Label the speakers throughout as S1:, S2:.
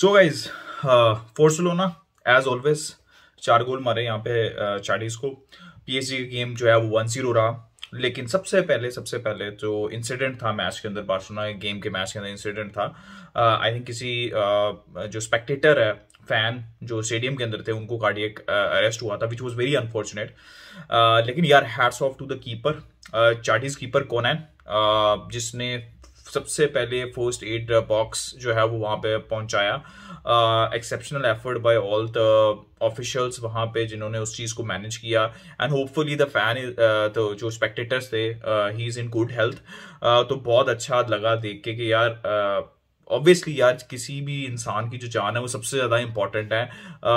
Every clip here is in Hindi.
S1: सो गाइज फोर्सलोना एज ऑलवेज चार गोल मारे यहाँ पे चार्टिस uh, को पीएसजी का गेम जो है वो वन जीरो रहा लेकिन सबसे पहले सबसे पहले जो इंसिडेंट था मैच के अंदर बार्सोना गेम के मैच के अंदर इंसिडेंट था आई uh, थिंक किसी uh, जो स्पेक्टेटर है फैन जो स्टेडियम के अंदर थे उनको कार्डियक अरेस्ट हुआ था विच वॉज वेरी अनफॉर्चुनेट लेकिन यार hats off to the keeper चार्टिस कीपर कौन है जिसने सबसे पहले फर्स्ट एड बॉक्स जो है वो वहाँ पे पहुँचाया exceptional effort by all the officials वहाँ पे जिन्होंने उस चीज़ को मैनेज किया एंड होपफुली द फैन तो जो स्पेक्टेटर्स थे he is in good health तो बहुत अच्छा लगा देख के कि यार uh, ऑब्वियसली यार किसी भी इंसान की जो जान है वो सबसे ज़्यादा इंपॉर्टेंट है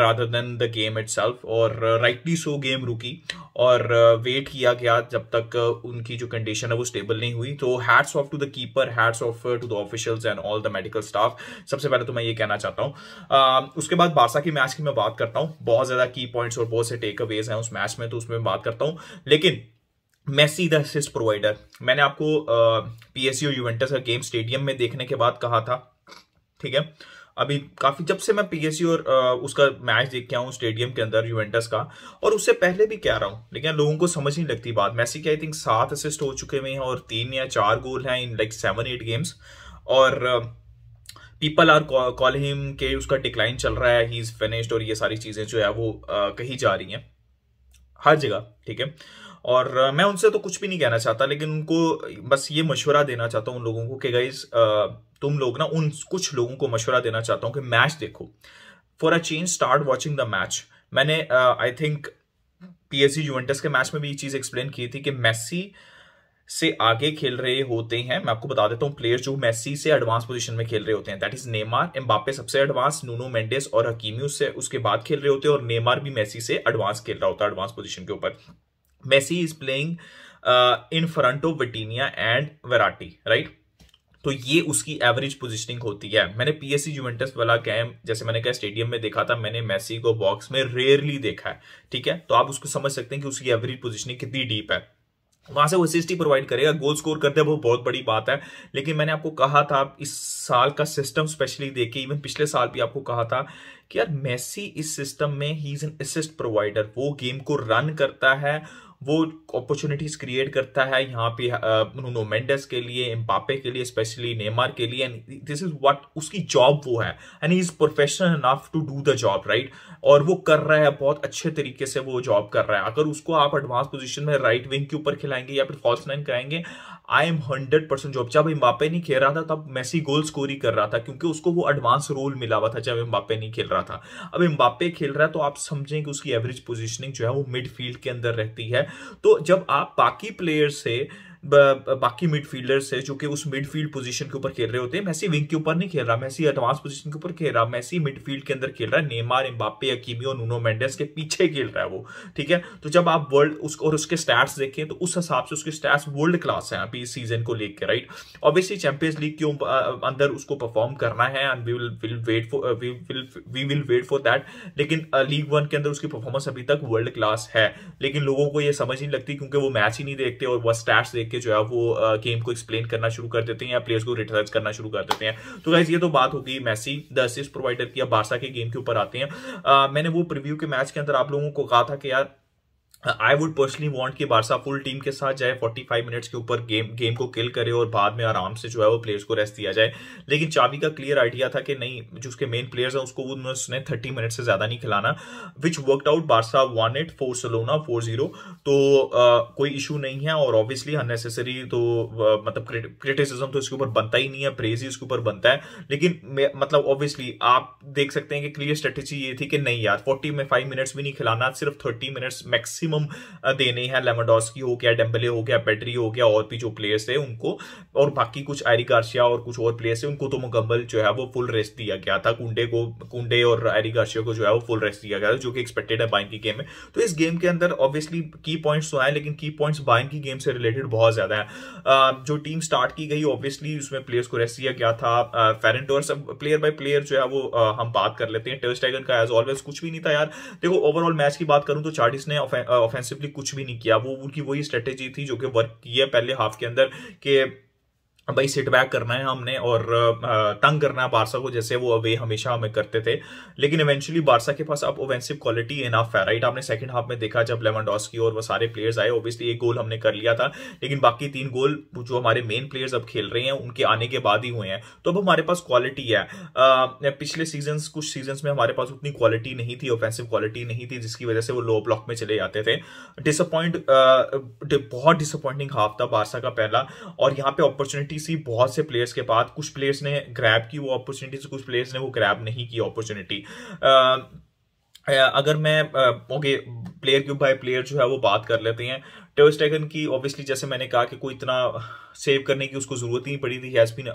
S1: rather than the game it और राइटली सो गेम रुकी और वेट uh, किया गया जब तक uh, उनकी जो कंडीशन है वो स्टेबल नहीं हुई तो hats off to the keeper hats off to the officials and all the medical staff सबसे पहले तो मैं ये कहना चाहता हूँ uh, उसके बाद बारसा के मैच की मैं बात करता हूँ बहुत ज़्यादा की पॉइंट्स और बहुत से टेक अवेज हैं उस मैच में तो उसमें बात करता हूँ लेकिन मेसी द असिस्ट प्रोवाइडर मैंने आपको पी एस यूवेंटस का गेम स्टेडियम में देखने के बाद कहा था ठीक है अभी काफी जब से मैं पीएसयू और आ, उसका मैच देख के आऊँ स्टेडियम के अंदर यूवेंटस का और उससे पहले भी कह रहा हूँ लेकिन लोगों को समझ नहीं लगती बात मैसी के आई थिंक सात असिस्ट हो चुके हुए हैं और तीन या चार गोल हैं in like seven eight games और पीपल आर कॉल हिम के उसका डिक्लाइन चल रहा है ही इज फिनिश्ड और ये सारी चीजें जो है वो आ, कही जा रही हैं हर जगह ठीक है और मैं उनसे तो कुछ भी नहीं कहना चाहता लेकिन उनको बस ये मशवरा देना चाहता हूँ उन लोगों को कि गाइज तुम लोग ना उन कुछ लोगों को मशवरा देना चाहता हूँ कि मैच देखो for a change start watching the match मैंने I think P PSG Juventus के मैच में भी ये चीज़ एक्सप्लेन की थी कि मेसी से आगे खेल रहे होते हैं मैं आपको बता देता हूँ प्लेयर्स जो मेसी से एडवांस पोजीशन में खेल रहे होते हैं दैट इज नेमार एम्बापे सबसे एडवांस नूनो मेंडेस और हकीमी उससे उसके बाद खेल रहे होते हैं और नेमार भी मैसी से एडवांस खेल रहा होता है एडवांस पोजीशन के ऊपर Messi is playing in front of Vitinha and and right तो ये उसकी एवरेज पोजीशनिंग होती है मैंने पीएससी जुवेंटस वाला गेम जैसे मैंने कहा स्टेडियम में देखा था मैंने मेसी को बॉक्स में रेयरली देखा है ठीक है तो आप उसको समझ सकते हैं कि उसकी एवरेज पोजीशनिंग कितनी डीप है वहां से वो असिस्ट प्रोवाइड करेगा गोल स्कोर करते हैं वो बहुत बड़ी बात है लेकिन मैंने आपको कहा था इस साल का सिस्टम स्पेशली देखे इवन पिछले साल भी आपको कहा था कि यार मेसी इस सिस्टम में he is an assist provider वो गेम को रन करता है वो अपॉर्चुनिटीज क्रिएट करता है यहाँ पे नूनो मेंडेस के लिए एम्पापे के लिए स्पेशली नेमार के लिए एंड दिस इज व्हाट उसकी जॉब वो है and he is professional enough to do the job right और वो कर रहा है बहुत अच्छे तरीके से वो जॉब कर रहा है अगर उसको आप एडवांस पोजिशन में राइट विंग के ऊपर खिलाएंगे या फिर फॉल्स नाइन कराएंगे I am hundred percent job जब एम्बापे नहीं खेल रहा था तब मेसी गोल स्कोर ही कर रहा था क्योंकि उसको वो एडवांस रोल मिला हुआ था जब एम्बापे नहीं खेल रहा था अब एम्बापे खेल रहा है तो आप समझें कि उसकी एवरेज पोजिशनिंग जो है वो मिड के अंदर रहती है तो जब आप बाकी प्लेयर से बाकी मिडफील्डर्स है जो कि उस मिडफील्ड पोजीशन के ऊपर खेल रहे होते हैं मैसी विंग के ऊपर नहीं खेल रहा मैसी एडवांस पोजीशन के ऊपर खेल रहा मैसी मिडफील्ड के अंदर खेल रहा है नेमार एम्बापे अकीमियो और नूनो मेंडेस के पीछे खेल रहा है वो ठीक है तो जब आप वर्ल्ड उसको और उसके स्टैट्स देखें तो उस हिसाब से उसके स्टैट्स वर्ल्ड क्लास है अभी इस सीजन को लेकर राइट ऑब्वियसली चैंपियंस लीग के अंदर उसको परफॉर्म करना है and we will wait for we will wait for that लेकिन लीग वन के अंदर उसकी परफॉर्मेंस अभी तक वर्ल्ड क्लास है लेकिन लोगों को यह समझ नहीं लगती क्योंकि वो मैच ही नहीं देखते और वह स्टैट्स देखते करके जो है वो गेम को एक्सप्लेन करना शुरू कर देते हैं या प्लेयर्स को क्रिटिसाइज करना शुरू कर देते हैं तो गाइज ये तो बात होगी मैसी द असिस्ट प्रोवाइडर की या बारसा के गेम के ऊपर आते हैं मैंने वो प्रिव्यू के मैच के अंदर आप लोगों को कहा था कि यार आई वुड पर्सनली वॉन्ट कि बारसा फुल टीम के साथ जाए 45 मिनट्स के ऊपर गेम गेम को किल करे और बाद में आराम से जो है वो प्लेयर्स को रेस्ट दिया जाए लेकिन चाबी का क्लियर आइडिया था कि नहीं जो उसके मेन प्लेयर्स हैं उसको उसने 30 मिनट से ज़्यादा नहीं खिलाना which worked out Barca won at Barcelona four zero तो आ, कोई इशू नहीं है और ऑब्वियसली अननेसेसरी तो आ, मतलब क्रिटिसिज्म तो इसके ऊपर बनता ही नहीं है प्रेज ही उसके ऊपर बनता है लेकिन मतलब ऑब्वियसली आप देख सकते हैं कि क्लियर स्ट्रेटेजी ये थी कि नहीं यार फोर्टी में फाइव मिनट्स भी नहीं खिलाना सिर्फ थर्टी मिनट्स मैक्सिमम मैक्सिमम देने हैं लेमाडोस्की हो गया डेम्बले हो गया पेड्री हो गया और भी जो प्लेयर्स थे उनको और बाकी कुछ आयरी गार्शिया और कुछ और प्लेयर्स थे उनको तो मुकम्मल जो है वो फुल रेस्ट दिया गया था कुंडे को कुंडे और आयरी गार्शिया को जो है वो फुल रेस्ट दिया गया था जो कि एक्सपेक्टेड है बाइन की गेम में तो इस गेम के अंदर ऑब्वियसली तो की पॉइंट्स तो आए लेकिन की पॉइंट्स बाइन की गेम से रिलेटेड बहुत ज्यादा है जो टीम स्टार्ट की गई ऑब्वियसली उसमें प्लेयर्स को रेस्ट दिया गया था फेरेंट और सब प्लेयर बाय प्लेयर जो है वो हम बात कर लेते हैं टेस्ट का एज ऑलवेज कुछ भी नहीं था यार देखो ओवरऑल मैच की बात करूं तो चार्टिस ने ऑफेंसिवली कुछ भी नहीं किया वो उनकी वही स्ट्रेटेजी थी जो कि वर्क की है पहले हाफ के अंदर के भाई सिट बैक करना है हमने और तंग करना है बारसा को जैसे वो अवे हमेशा हमें करते थे लेकिन इवेंचुअली बारसा के पास अब ओवेंसिव क्वालिटी इनफ है राइट आपने सेकंड हाफ में देखा जब लेमनडॉस की और वो सारे प्लेयर्स आए ओबियसली एक गोल हमने कर लिया था लेकिन बाकी तीन गोल जो हमारे मेन प्लेयर्स अब खेल रहे हैं उनके आने के बाद ही हुए हैं तो अब हमारे पास क्वालिटी है आ, पिछले सीजन कुछ सीजन में हमारे पास उतनी क्वालिटी नहीं थी ओफेंसिव क्वालिटी नहीं थी जिसकी वजह से वो लो ब्लॉक में चले जाते थे डिसअपॉइंट बहुत डिसअपॉइंटिंग हाफ था बारसा का पहला और यहाँ पे अपॉर्चुनिटी अपॉर्चुनिटी थी बहुत से प्लेयर्स के पास कुछ प्लेयर्स ने ग्रैब की वो अपॉर्चुनिटी कुछ प्लेयर्स ने वो ग्रैब नहीं की अपॉर्चुनिटी अगर मैं ओके प्लेयर क्यों बाय प्लेयर जो है वो बात कर लेते हैं टेवस्टेगन की ऑब्वियसली जैसे मैंने कहा कि कोई इतना सेव करने की उसको जरूरत ही नहीं पड़ी थी has been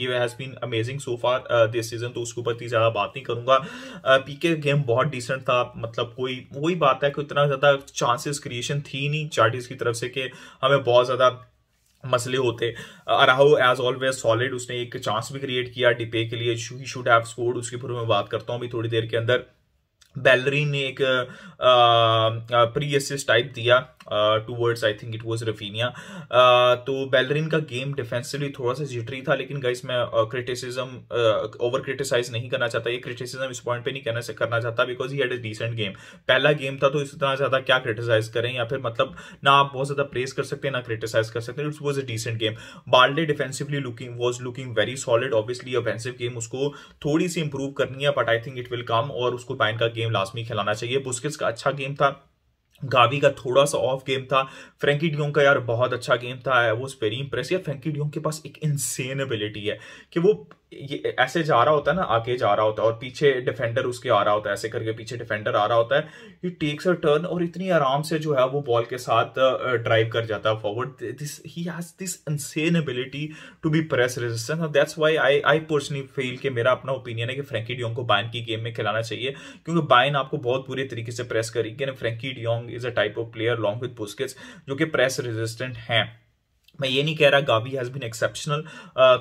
S1: he has been amazing so far this season तो उसके ऊपर इतनी ज़्यादा बात नहीं करूंगा uh, पीके गेम बहुत डिसेंट था मतलब कोई वही बात है कि इतना ज़्यादा चांसेस क्रिएशन थी नहीं चार्टिस की तरफ से कि हमें बहुत ज़्यादा मसले होते अराहो एज ऑलवेज सॉलिड उसने एक चांस भी क्रिएट किया डिपे के लिए ही शुड हैव स्कोर्ड उसके पूर्व मैं बात करता हूँ अभी थोड़ी देर के अंदर बैलरी ने एक प्री असिस्ट टाइप दिया towards I think it was Raphinha तो बेलरिन का गेम डिफेंसिवली थोड़ा सा जिटरी था लेकिन गाइस मैं क्रिटिसिज्म ओवर क्रिटिसाइज नहीं करना चाहता ये क्रिटिसिज्म इस पॉइंट पे नहीं कहना करना चाहता because he had a decent game पहला गेम था तो इतना ज्यादा क्या क्रिटिसाइज करें या फिर मतलब ना आप बहुत ज्यादा प्रेस कर सकते हैं ना क्रिटिसाइज कर सकते हैं it's was a decent game Balde defensively looking was looking very solid obviously offensive game उसको थोड़ी सी इंप्रूव करनी है but I think it will come और उसको बाइन का गेम लास्ट में खिलाना चाहिए बुस्किट्स का अच्छा गेम था गावी का थोड़ा सा ऑफ गेम था फ्रेंकी डियोंग का यार बहुत अच्छा गेम था वो वेरी इंप्रेस या फ्रेंकी डियोंग के पास एक इंसेन एबिलिटी है कि वो ये ऐसे जा रहा होता है ना आगे जा रहा होता है और पीछे डिफेंडर उसके आ रहा होता है ऐसे करके पीछे डिफेंडर आ रहा होता है ही टेक्स अ टर्न और इतनी आराम से जो है वो बॉल के साथ ड्राइव कर जाता है forward this he has this unseen ability to be press resistance और that's why I I personally feel के मेरा अपना ओपिनियन है कि फ्रेंकी डियोंग को बायन की गेम में खिलाना चाहिए क्योंकि बाइन आपको बहुत बुरे तरीके से प्रेस करेगी Frenkie de Jong is a type of player long with Busquets जो कि प्रेस रेजिस्टेंट हैं मैं ये नहीं कह रहा गावी हैज़ बीन एक्सेप्शनल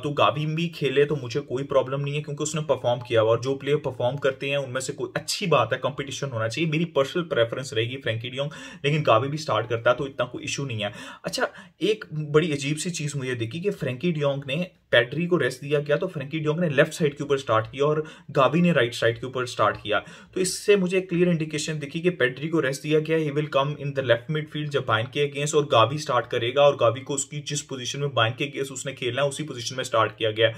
S1: तो गावी भी खेले तो मुझे कोई प्रॉब्लम नहीं है क्योंकि उसने परफॉर्म किया और जो प्लेयर परफॉर्म करते हैं उनमें से कोई अच्छी बात है कंपटीशन होना चाहिए मेरी पर्सनल प्रेफरेंस रहेगी फ्रेंकी डियोंग लेकिन गावी भी स्टार्ट करता है तो इतना कोई इशू नहीं है अच्छा एक बड़ी अजीब सी चीज़ मुझे देखी कि फ्रेंकी डियोंग ने पैडरी को रेस्ट दिया गया तो फ्रेंकी डियोंग ने लेफ्ट साइड के ऊपर स्टार्ट किया और गावी ने राइट साइड के ऊपर स्टार्ट किया तो इससे मुझे क्लियर इंडिकेशन दिखी कि पैटरी को रेस्ट दिया गया he will come in the left midfield जब बाइन के अगेंस्ट और गावी स्टार्ट करेगा और गावी को उसकी जिस पोजीशन में बैंक के गेस उसने खेलना है उसी पोजीशन में स्टार्ट किया गया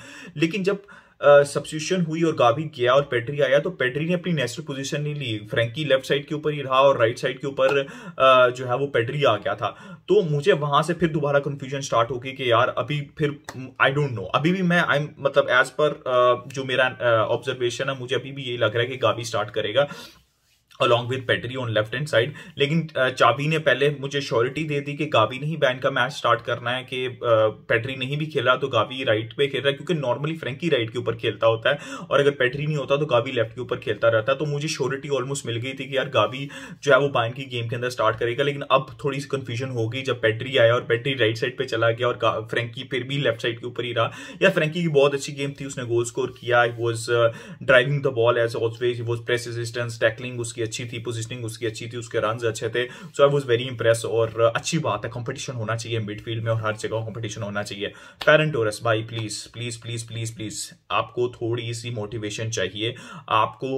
S1: लेकिन जब सब्सिट्यूशन uh, हुई और गावी गया और पेड्री आया तो पेड्री ने अपनी नेचुरल पोजीशन नहीं ली फ्रेंकी लेफ्ट साइड के ऊपर ही रहा और राइट साइड के ऊपर uh, जो है वो पेड्री आ गया था तो मुझे वहां से फिर दोबारा कंफ्यूजन स्टार्ट हो गई कि यार अभी फिर आई डोंट नो अभी भी मैं आई मतलब एज पर uh, जो मेरा ऑब्जर्वेशन है मुझे अभी भी यही लग रहा है कि गावी स्टार्ट करेगा along with Pedri on left hand side लेकिन चाबी ने पहले मुझे श्योरिटी दे दी कि गावी ने ही बैन का मैच स्टार्ट करना है कि पेटरी नहीं भी खेला तो गावी राइट पे खेल रहा है क्योंकि नॉर्मली फ्रेंकी राइट के ऊपर खेलता होता है और अगर पेटरी नहीं होता तो गावी लेफ्ट के ऊपर खेलता रहता तो मुझे श्योरिटी ऑलमोस्ट मिल गई थी कि यार गावी जो है वो बैन की गेम के अंदर स्टार्ट करेगा लेकिन अब थोड़ी सी कन्फ्यूजन हो गई जब पेटरी आया और पेटरी राइट साइड पर चला गया और फ्रेंकी फिर भी लेफ्ट साइड के ऊपर ही रहा या फ्रेंकी की बहुत अच्छी गेम थी उसने गोल स्कोर किया was driving the ball as always was press assistance tackling उसकी अच्छी थी पोजिशनिंग उसकी अच्छी थी उसके रन अच्छे थे so I was very impress और अच्छी बात है कॉम्पिटिशन होना चाहिए मिडफील्ड में और हर जगह कॉम्पिटिशन होना चाहिए पेरेंट टोरस भाई please please please please please आपको थोड़ी सी मोटिवेशन चाहिए आपको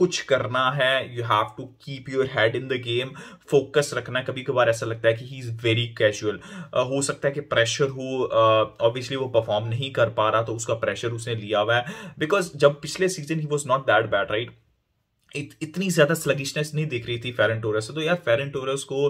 S1: कुछ करना है you have to keep your head in the game focus रखना कभी कभार ऐसा लगता है कि ही इज़ वेरी कैजुअल हो सकता है कि प्रेशर हो ऑब्वियसली uh, वो परफॉर्म नहीं कर पा रहा तो उसका प्रेशर उसने लिया हुआ है बिकॉज जब पिछले season he was not that bad right इत, इतनी ज्यादा स्लगिशनेस नहीं दिख रही थी फेरन टोरस से तो यार फेरन टोरस को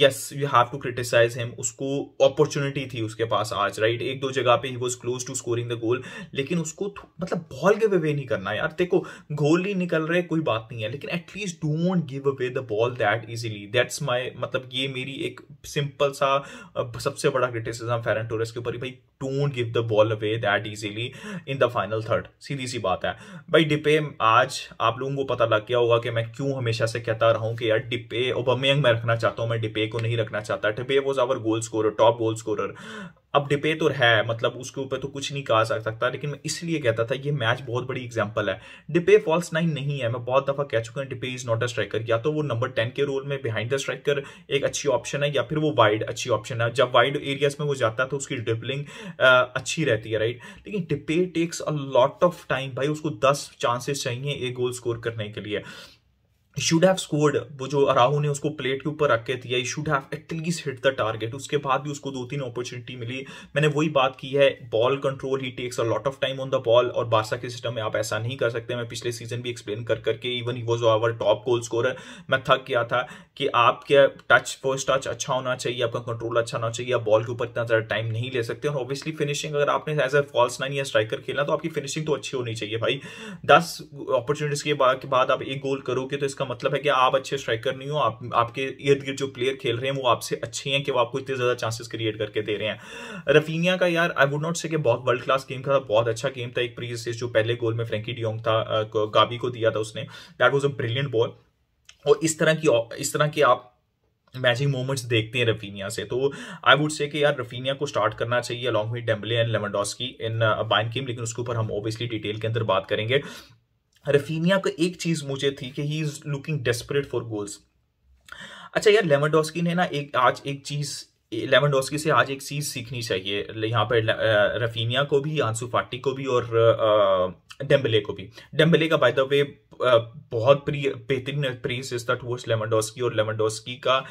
S1: yes you have to criticise him उसको अपॉर्चुनिटी थी उसके पास आज राइट एक दो जगह पे he was close to scoring the goal लेकिन उसको मतलब बॉल गिव अवे नहीं करना यार देखो गोल ही निकल रहे कोई बात नहीं है लेकिन at least don't give away the ball that easily that's my मतलब ये मेरी एक सिंपल सा सबसे बड़ा क्रिटिसिज्म फेरन टोरस के ऊपर भाई don't give the ball away that easily in the final third सीधी सी बात है भाई डिपे आज आप लोगों को पता लग गया होगा कि मैं क्यों हमेशा से कहता रहा हूं कि यार डिपे ओबामयंग मैं रखना चाहता हूं मैं डिपे को नहीं रखना चाहता Depay was our goal score top goal score अब डिपे तो है मतलब उसके ऊपर तो कुछ नहीं कहा जा सकता लेकिन मैं इसलिए कहता था ये मैच बहुत बड़ी एग्जांपल है डिपे फॉल्स नाइन नहीं है मैं बहुत दफा कह चुका हूँ Depay is not a striker या तो वो नंबर टेन के रोल में बिहाइंड द स्ट्राइकर एक अच्छी ऑप्शन है या फिर वो वाइड अच्छी ऑप्शन है जब वाइड एरियाज में वो जाता है तो उसकी डिपलिंग अच्छी रहती है राइट लेकिन Depay takes a lot of time भाई उसको दस चांसेस चाहिए एक गोल स्कोर करने के लिए शुड हैव स्कोर्ड वो जो राहू ने उसको प्लेट के ऊपर रख के दिया should have at least hit the target उसके बाद भी उसको दो तीन अपॉर्चुनिटी मिली मैंने वही बात की है ball control he takes a lot of time on the ball और बारसा के सिस्टम में आप ऐसा नहीं कर सकते मैं पिछले सीजन भी एक्सप्लेन कर करके even he was our top goal score मैं थक गया था कि आपके टच फर्स्ट टच अच्छा होना चाहिए आपका कंट्रोल अच्छा होना चाहिए आप बॉल के ऊपर इतना ज़्यादा टाइम नहीं ले सकते और ऑब्वियसली फिनिशिंग अगर आपने एज ए फॉल्स नाइन या स्ट्राइकर खेला तो आपकी फिनिशिंग तो अच्छी होनी चाहिए भाई दस अपॉर्चुनिटीज के बाद आप एक गोल करोगे तो इसका इसका मतलब है कि आप अच्छे स्ट्राइकर नहीं हो आप आपके इर्द गिर्द जो प्लेयर खेल रहे हैं वो आपसे अच्छे हैं कि वो आपको इतने ज़्यादा चांसेस क्रिएट करके दे रहे हैं रफीनिया का यार आई वुड नॉट से कि बहुत वर्ल्ड क्लास गेम था बहुत अच्छा गेम था एक प्रीज जो पहले गोल में फ्रेंकी डियोंग था गाबी को दिया था उसने that was a brilliant ball और इस तरह की इस तरह की आप मैजिक मोमेंट्स देखते हैं रफीनिया से तो आई वुड से कि यार रफीनिया को स्टार्ट करना चाहिए along with Dembele and Lewandowski in Bayern game लेकिन उसके ऊपर हम ओबियसली डिटेल के अंदर बात करेंगे रफीनिया का एक चीज़ मुझे थी कि he is looking desperate for goals अच्छा यार लेमनडोस्की ने ना एक आज एक चीज़ लेमनडोस्की से आज एक चीज़ सीखनी चाहिए यहाँ पर रफीनिया को भी आंसू फाटी को भी और डेम्बले को भी डेम्बले का बाय द वे बहुत प्रिय बेहतरीन praise is that towards Lewandowski और लेमनडोस्की का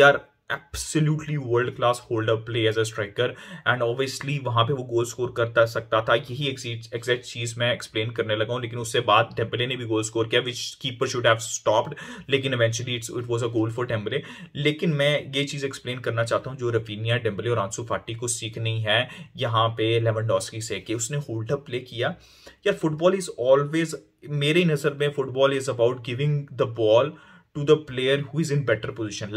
S1: यार absolutely world class holder play as a striker and obviously वहां पे वो गोल स्कोर करता सकता था यही एग्जैक्ट चीज मैं एक्सप्लेन करने लगा हूं लेकिन उससे बाद टेम्परे ने भी गोल स्कोर किया which keeper should have stopped लेकिन eventually it's it was a goal for टेम्परे लेकिन मैं ये चीज एक्सप्लेन करना चाहता हूँ जो रफीनिया टेम्परे और आंसू फाटी को सीखनी है यहाँ पे लेवनडोस्की से कि उसने अप प्ले किया यार फुटबॉल इज ऑलवेज मेरी नज़र में football is about giving the ball to the player who is in better position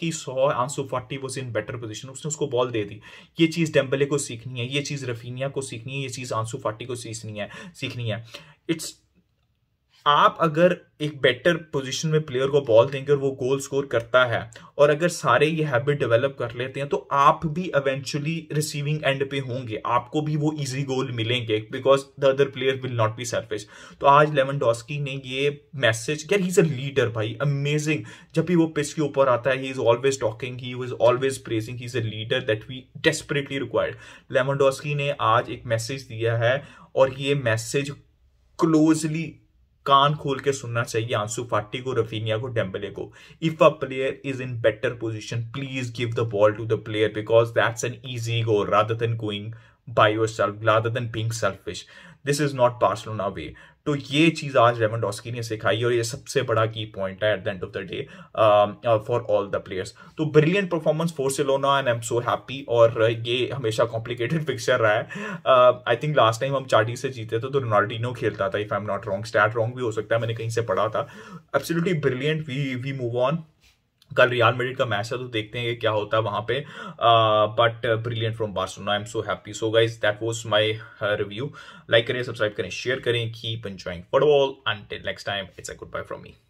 S1: की सौ आंसू फाटी वॉज इन बेटर पोजिशन उसने उसको बॉल दे दी ये चीज़ डेम्बले को सीखनी है ये चीज़ रफीनिया को सीखनी है ये चीज़ आंसू फाटी को सीखनी है सीखनी है इट्स आप अगर एक बेटर पोजीशन में प्लेयर को बॉल देंगे और वो गोल स्कोर करता है और अगर सारे ये हैबिट डेवलप कर लेते हैं तो आप भी एवेंचुअली रिसीविंग एंड पे होंगे आपको भी वो इजी गोल मिलेंगे because the other player will not be selfish तो आज लेवन डॉस्की ने ये मैसेज क्या ही इज अ लीडर भाई अमेजिंग जब भी वो पिच के ऊपर आता है he is always talking he is always praising he is a leader that we desperately required Lewandowski ने आज एक मैसेज दिया है और ये मैसेज क्लोजली कान खोल के सुनना चाहिए आंसू फाटी को रफीनिया को डेम्बले को if a player is in better position please give the ball to the player because that's an easy go rather going by yourself rather than being selfish this is not Barcelona way तो ये चीज आज रेमन डॉस्की ने सिखाई और ये सबसे बड़ा की पॉइंट है at the end of the day for all the players तो brilliant performance for Barcelona and I am so happy और ये हमेशा कॉम्प्लिकेटेड पिक्चर रहा है आई थिंक लास्ट टाइम हम चार्टी से जीते थे तो रोनाल्डिनो खेलता था if I am not wrong stat wrong भी हो सकता है मैंने कहीं से पढ़ा था absolutely brilliant we we move on कल रियाल मेडिट का मैच है तो देखते हैं क्या होता है वहां पे but brilliant from Barcelona I am so happy so guys that was my review like करें सब्सक्राइब करें शेयर करें keep enjoying football until next time it's a goodbye from me